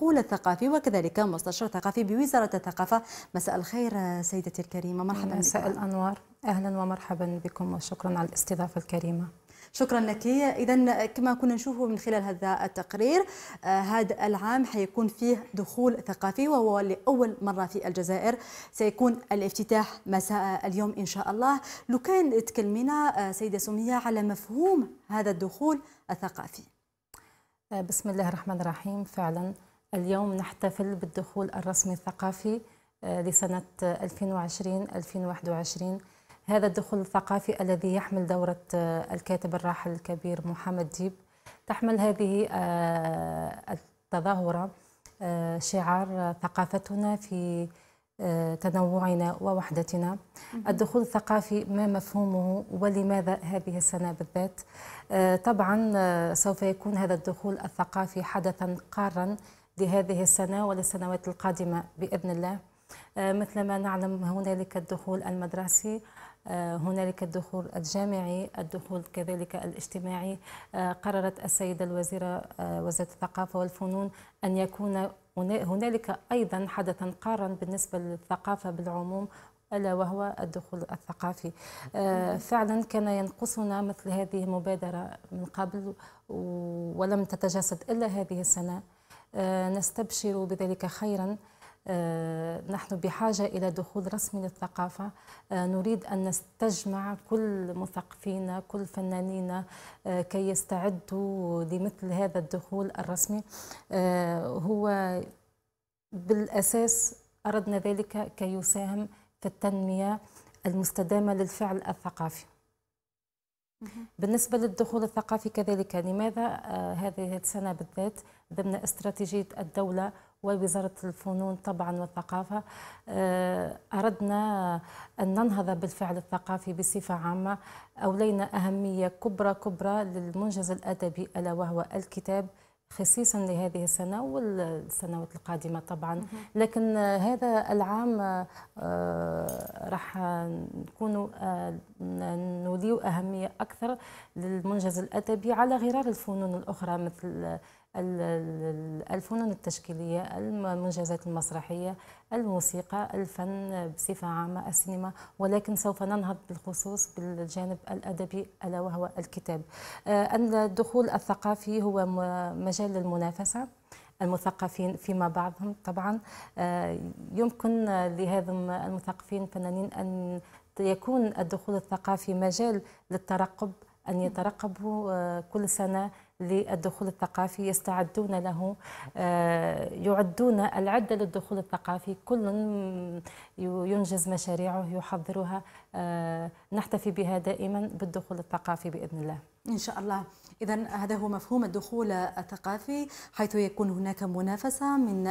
العقول الثقافي وكذلك مستشار ثقافي بوزارة الثقافة مساء الخير سيدتي الكريمة مرحبا مساء الأنوار أهلا ومرحبا بكم وشكرا على الاستضافة الكريمة شكرا لك اذا كما كنا نشوف من خلال هذا التقرير هذا العام حيكون فيه دخول ثقافي وهو لاول مره في الجزائر سيكون الافتتاح مساء اليوم ان شاء الله لو كان تكلمينا سيده سميه على مفهوم هذا الدخول الثقافي آه، بسم الله الرحمن الرحيم فعلا اليوم نحتفل بالدخول الرسمي الثقافي آه، لسنة 2020-2021 هذا الدخول الثقافي الذي يحمل دورة آه، الكاتب الراحل الكبير محمد ديب تحمل هذه آه، التظاهرة شعار ثقافتنا في تنوعنا ووحدتنا الدخول الثقافي ما مفهومه ولماذا هذه السنة بالذات طبعا سوف يكون هذا الدخول الثقافي حدثا قارا لهذه السنة وللسنوات القادمة بإذن الله آه، مثل ما نعلم هنالك الدخول المدرسي آه، هنالك الدخول الجامعي الدخول كذلك الاجتماعي آه، قررت السيدة الوزيرة وزارة الثقافة والفنون أن يكون هنالك أيضا حدثا قارا بالنسبة للثقافة بالعموم ألا وهو الدخول الثقافي فعلا كان ينقصنا مثل هذه المبادرة من قبل ولم تتجسد إلا هذه السنة آه، نستبشر بذلك خيرا آه، نحن بحاجة إلى دخول رسمي للثقافة آه، نريد أن نستجمع كل مثقفين كل فنانين كي يستعدوا لمثل هذا الدخول الرسمي هو بالأساس أردنا ذلك كي يساهم في التنمية المستدامة للفعل الثقافي بالنسبة للدخول الثقافي كذلك لماذا هذه السنة بالذات ضمن استراتيجية الدولة ووزارة الفنون طبعا والثقافة آه، أردنا أن ننهض بالفعل الثقافي بصفة عامة أولينا أهمية كبرى كبرى للمنجز الأدبي ألا وهو الكتاب خصيصا لهذه السنه والسنوات القادمه طبعا لكن هذا العام آه، راح نكون آه، نوليو اهميه اكثر للمنجز الادبي على غرار الفنون الاخرى مثل الفنون التشكيلية المنجزات المسرحية الموسيقى الفن بصفة عامة السينما ولكن سوف ننهض بالخصوص بالجانب الأدبي ألا وهو الكتاب الدخول آه، الثقافي هو مجال للمنافسة المثقفين فيما بعضهم طبعا آه، يمكن لهذا المثقفين الفنانين أن يكون الدخول الثقافي مجال للترقب أن يترقبوا آه، كل سنة للدخول الثقافي يستعدون له آه، يعدون العدة للدخول الثقافي كل ينجز مشاريعه يحضرها آه، نحتفي بها دائما بالدخول الثقافي باذن الله. إن شاء الله إذا هذا هو مفهوم الدخول الثقافي حيث يكون هناك منافسة من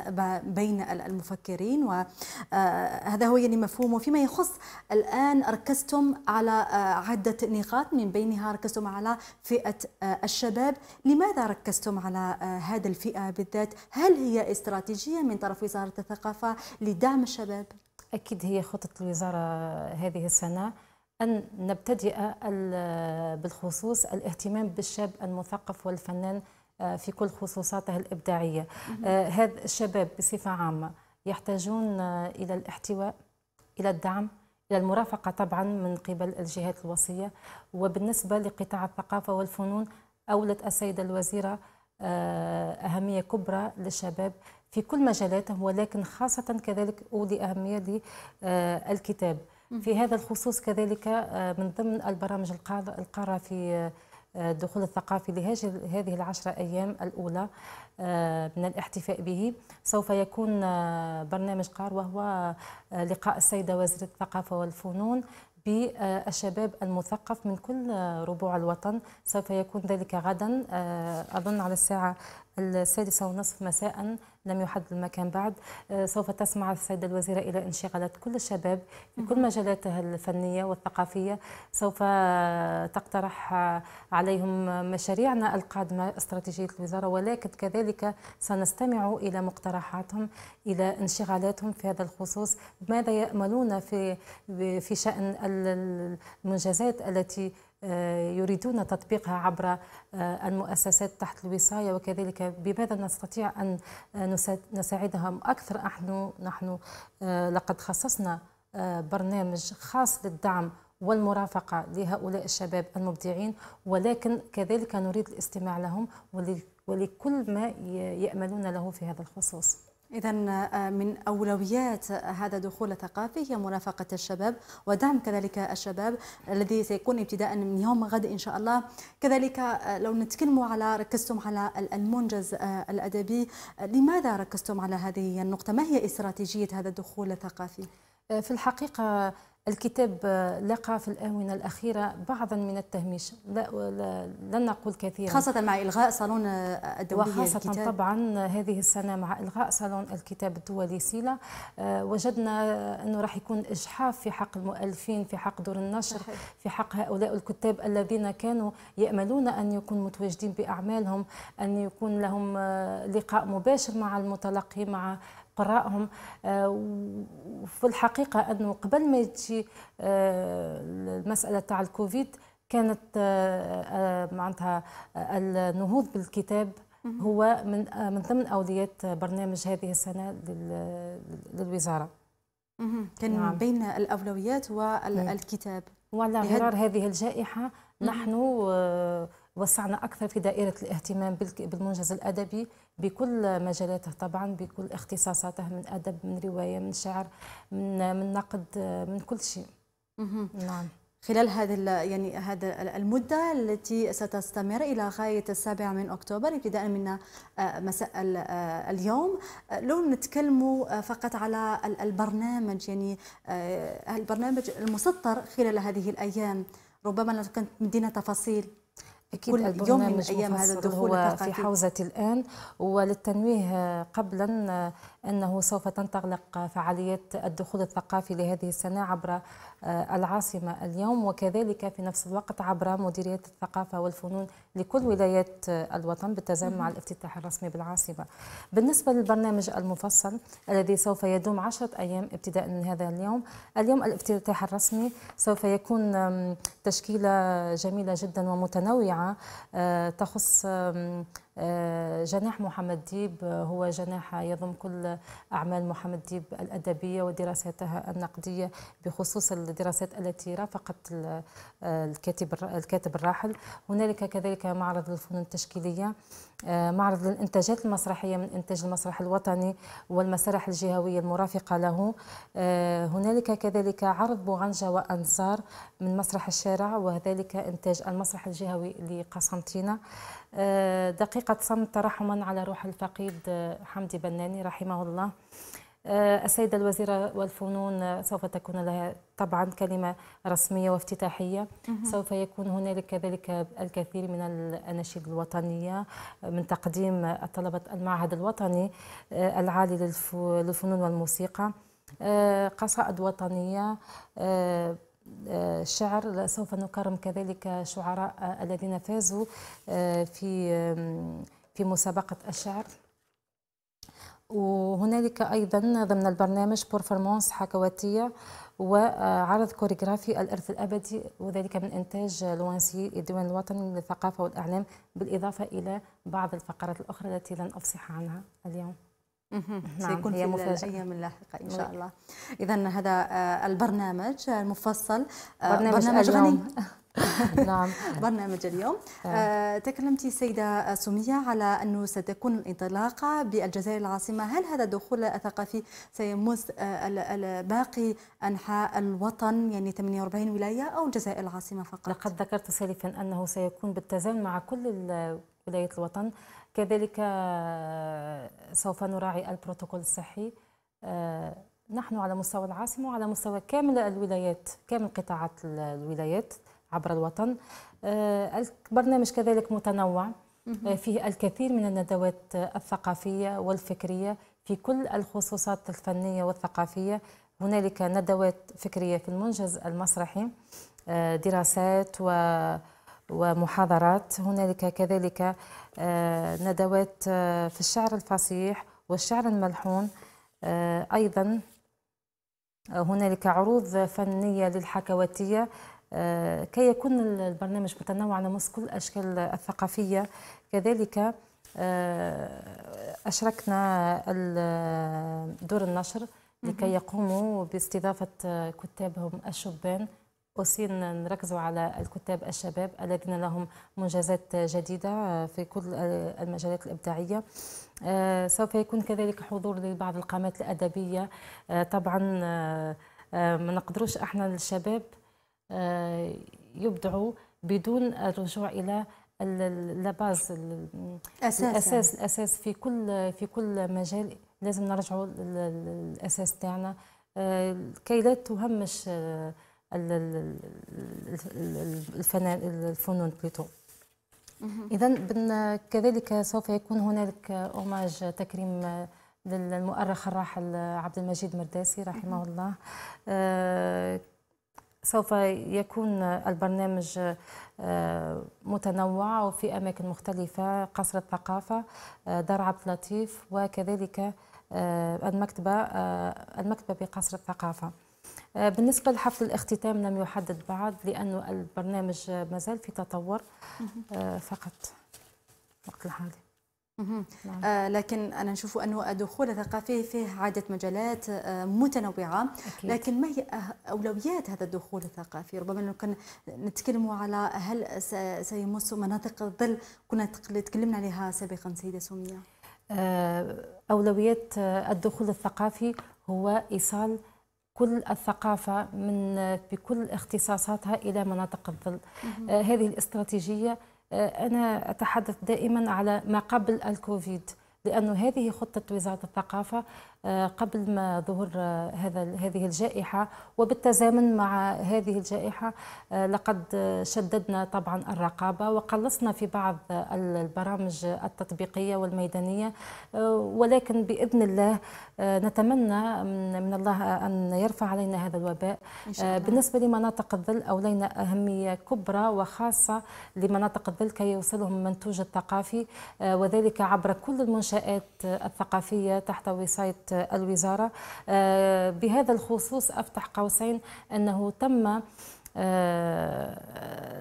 بين المفكرين وهذا آه، هو يعني مفهومه فيما يخص الآن ركزتم على آه، عدة نقاط من بينها ركزتم على فئة الشباب لماذا ركزتم على هذه الفئة بالذات هل هي استراتيجية من طرف وزارة الثقافة لدعم الشباب؟ أكيد هي خطة الوزارة هذه السنة أن نبتدئ بالخصوص الاهتمام بالشاب المثقف والفنان آه، في كل خصوصاته الإبداعية آه، هذا الشباب بصفة عامة يحتاجون آه، إلى الاحتواء إلى الدعم إلى المرافقة طبعا من قبل الجهات الوصية وبالنسبة لقطاع الثقافة والفنون أولت السيدة الوزيرة آه، أهمية كبرى للشباب في كل مجالاتهم ولكن خاصة كذلك أولي أهمية للكتاب آه، في هذا الخصوص كذلك آه، من ضمن البرامج القارة في الدخول الثقافي لهذه العشرة أيام الأولى من الاحتفاء به سوف يكون برنامج قار وهو لقاء السيدة وزيرة الثقافة والفنون بالشباب المثقف من كل ربوع الوطن سوف يكون ذلك غدا آه، أظن على الساعة السادسة ونصف مساء لم يحدد المكان بعد آه، سوف تسمع السيدة الوزيرة إلى انشغالات كل الشباب في كل مجالاتها الفنية والثقافية سوف تقترح عليهم مشاريعنا القادمة استراتيجية الوزارة ولكن كذلك سنستمع إلى مقترحاتهم إلى انشغالاتهم في هذا الخصوص ماذا يأملون في في شأن المنجزات التي آه، يريدون تطبيقها عبر آه، المؤسسات تحت الوصاية وكذلك بماذا نستطيع أن آه، نساعدهم أكثر نحن نحن لقد خصصنا برنامج خاص للدعم والمرافقة لهؤلاء الشباب المبدعين ولكن كذلك نريد الاستماع لهم ولكل ما يأملون له في هذا الخصوص إذا آه، من أولويات آه، هذا دخول الثقافي هي مرافقة الشباب ودعم كذلك الشباب الذي سيكون ابتداء من يوم غد إن شاء الله كذلك آه، لو نتكلم على ركزتم على المنجز الأدبي لماذا ركزتم على هذه النقطة ما هي استراتيجية هذا الدخول الثقافي؟ في الحقيقة الكتاب آه، لقى في الآونة الأخيرة بعضا من التهميش لا, لن نقول كثيرا خاصة مع إلغاء صالون الدولي وخاصة الكتاب. طبعا هذه السنة مع إلغاء صالون الكتاب الدولي سيلا آه، وجدنا أنه راح يكون إجحاف في حق المؤلفين في حق دور النشر في حق هؤلاء الكتاب الذين كانوا يأملون أن يكونوا متواجدين بأعمالهم أن يكون لهم آه، لقاء مباشر مع المتلقي مع قرائهم وفي الحقيقة أنه قبل ما شيء آه، المساله تاع الكوفيد كانت آه، آه، معناتها النهوض بالكتاب هو من من ضمن اولويات برنامج هذه السنه للوزاره كان نعم. بين الاولويات نعم. والكتاب وعلى غرار هذه الجائحه نحن وسعنا أكثر في دائرة الاهتمام بالمنجز الأدبي بكل مجالاته طبعا بكل اختصاصاته من أدب من رواية من شعر من, من نقد من كل شيء نعم خلال هذا يعني هذا المده التي ستستمر الى غايه السابع من اكتوبر ابتداء من آه، مساء آه، اليوم لو نتكلم آه، فقط على البرنامج يعني البرنامج المسطر خلال هذه الايام ربما لو كانت مدينا تفاصيل أكيد كل يوم من أيام هذا الدخول في حوزة الآن وللتنويه قبلا أنه سوف تنطلق فعالية الدخول الثقافي لهذه السنة عبر آه، العاصمة اليوم وكذلك في نفس الوقت عبر مديرية الثقافة والفنون لكل ولايات آه، الوطن بالتزامن مع الافتتاح الرسمي بالعاصمة بالنسبة للبرنامج المفصل الذي سوف يدوم عشرة أيام ابتداء من هذا اليوم اليوم الافتتاح الرسمي سوف يكون تشكيلة جميلة جدا ومتنوعة آه، تخص آه، جناح محمد ديب هو جناح يضم كل أعمال محمد ديب الأدبية ودراساتها النقدية بخصوص الدراسات التي رافقت آه، الكاتب الكاتب الراحل هنالك كذلك معرض للفنون التشكيلية آه، معرض للإنتاجات المسرحية من إنتاج المسرح الوطني والمسارح الجهوية المرافقة له هنالك كذلك عرض بوغنجة وأنصار من مسرح الشارع وذلك إنتاج المسرح الجهوي لقسنطينة آه، دقيقة صمت ترحما على روح الفقيد آه، حمدي بناني رحمه الله آه، السيدة الوزيرة والفنون سوف تكون لها طبعا كلمة رسمية وافتتاحية سوف يكون هنالك كذلك الكثير من الأناشيد الوطنية من تقديم طلبة المعهد الوطني العالي للفنون والموسيقى قصائد وطنية الشعر سوف نكرم كذلك شعراء الذين فازوا آه، في في مسابقة الشعر وهنالك أيضا ضمن البرنامج بورفرمانس حكواتية وعرض آه، كوريغرافي الإرث الأبدي وذلك من إنتاج لوانسي الديوان الوطني للثقافة والإعلام بالإضافة إلى بعض الفقرات الأخرى التي لن أفصح عنها اليوم سيكون نعم، في الايام اللاحقه ان شاء الله اذا هذا آه، البرنامج آه، المفصل آه، برنامج, برنامج غني نعم. نعم برنامج اليوم آه، تكلمتي سيدة سمية على أنه ستكون الانطلاقة بالجزائر العاصمة هل هذا الدخول الثقافي سيمس باقي أنحاء الوطن يعني 48 ولاية أو الجزائر العاصمة فقط لقد ذكرت سالفا أنه سيكون بالتزامن مع كل ولاية الوطن كذلك آه، سوف نراعي البروتوكول الصحي آه، نحن على مستوى العاصمة وعلى مستوى كامل الولايات كامل قطاعات الولايات عبر الوطن آه، البرنامج كذلك متنوع فيه الكثير من الندوات الثقافية والفكرية في كل الخصوصات الفنية والثقافية هنالك ندوات فكرية في المنجز المسرحي دراسات و ومحاضرات هنالك كذلك آه، ندوات آه، في الشعر الفصيح والشعر الملحون آه، أيضا هنالك عروض فنية للحكواتية كي يكون البرنامج متنوع ومس كل الأشكال الثقافية كذلك أشركنا دور النشر لكي يقوموا باستضافة كتابهم الشبان وصير نركزوا على الكتاب الشباب الذين لهم منجزات جديدة في كل المجالات الإبداعية آه، سوف يكون كذلك حضور لبعض القامات الأدبية آه، طبعا آه، ما نقدروش احنا الشباب يبدعوا بدون الرجوع الى لاباز الاساس يعني. الاساس الاساس في كل في كل مجال لازم نرجعوا للاساس تاعنا كي لا تهمش الفنان الفنون بلوتو اذا كذلك سوف يكون هنالك اوماج تكريم للمؤرخ الراحل عبد المجيد مرداسي رحمه الله آه، سوف يكون البرنامج آه، متنوع وفي أماكن مختلفة قصر الثقافة آه، دار عبد اللطيف وكذلك المكتبة المكتبة بقصر الثقافة آه، بالنسبة لحفل الاختتام لم يحدد بعد لأنه البرنامج مازال في تطور آه، فقط وقت الحالي نعم. آه لكن انا نشوف انه الدخول الثقافي فيه عده مجالات آه متنوعه أكيد. لكن ما هي أه- اولويات هذا الدخول الثقافي ربما لو كان نتكلموا على هل سيمس مناطق الظل كنا تكلمنا عليها سابقا سيده سميه آه اولويات الدخول الثقافي هو ايصال كل الثقافة من بكل اختصاصاتها إلى مناطق الظل آه، هذه الاستراتيجية آه، أنا أتحدث دائما على ما قبل الكوفيد لأن هذه خطة وزارة الثقافة قبل ما ظهور هذا هذه الجائحة وبالتزامن مع هذه الجائحة آه، لقد شددنا طبعا الرقابة وقلصنا في بعض البرامج التطبيقية والميدانية آه، ولكن بإذن الله آه، نتمنى من الله أن يرفع علينا هذا الوباء بالنسبة لمناطق الظل أولينا أهمية كبرى وخاصة لمناطق الظل كي يوصلهم منتوج الثقافي وذلك عبر كل المنشآت الثقافية تحت وصاية الوزارة آه، بهذا الخصوص أفتح قوسين أنه تم آه،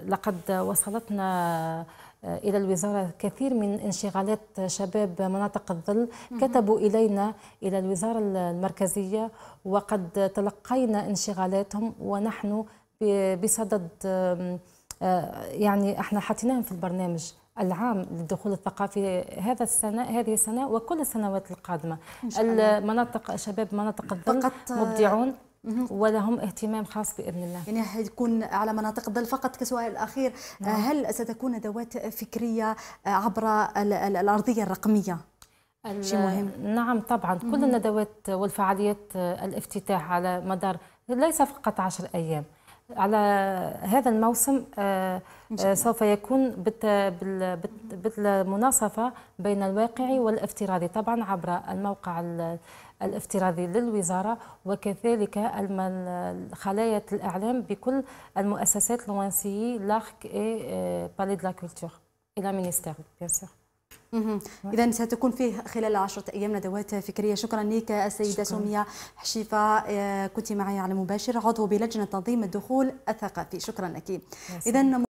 لقد وصلتنا آه، إلى الوزارة كثير من انشغالات شباب مناطق الظل كتبوا إلينا إلى الوزارة المركزية وقد تلقينا انشغالاتهم ونحن بصدد يعني احنا حطيناهم في البرنامج العام للدخول الثقافي هذا السنة هذه السنة وكل السنوات القادمة إن شاء الله. المناطق شباب مناطق الظل مبدعون ولهم اهتمام خاص باذن الله. يعني حيكون على مناطق الظل فقط كسؤال اخير نعم. هل ستكون ادوات فكريه عبر الارضيه الرقميه؟ شيء مهم. نعم طبعا كل الندوات والفعاليات الافتتاح على مدار ليس فقط 10 ايام على هذا الموسم آه، آه، سوف يكون بالمناصفة بين الواقعي والافتراضي طبعا عبر الموقع الافتراضي للوزارة وكذلك خلايا الإعلام بكل المؤسسات الونسية لارك اي آه، بالي دو لا كولتور الى مينيستير بيان سور اذا ستكون فيه خلال 10 ايام ندوات فكريه شكرا لك السيده سميه حشيفه آه، كنت معي على مباشر عضو بلجنه تنظيم الدخول الثقافي شكرا لك اذا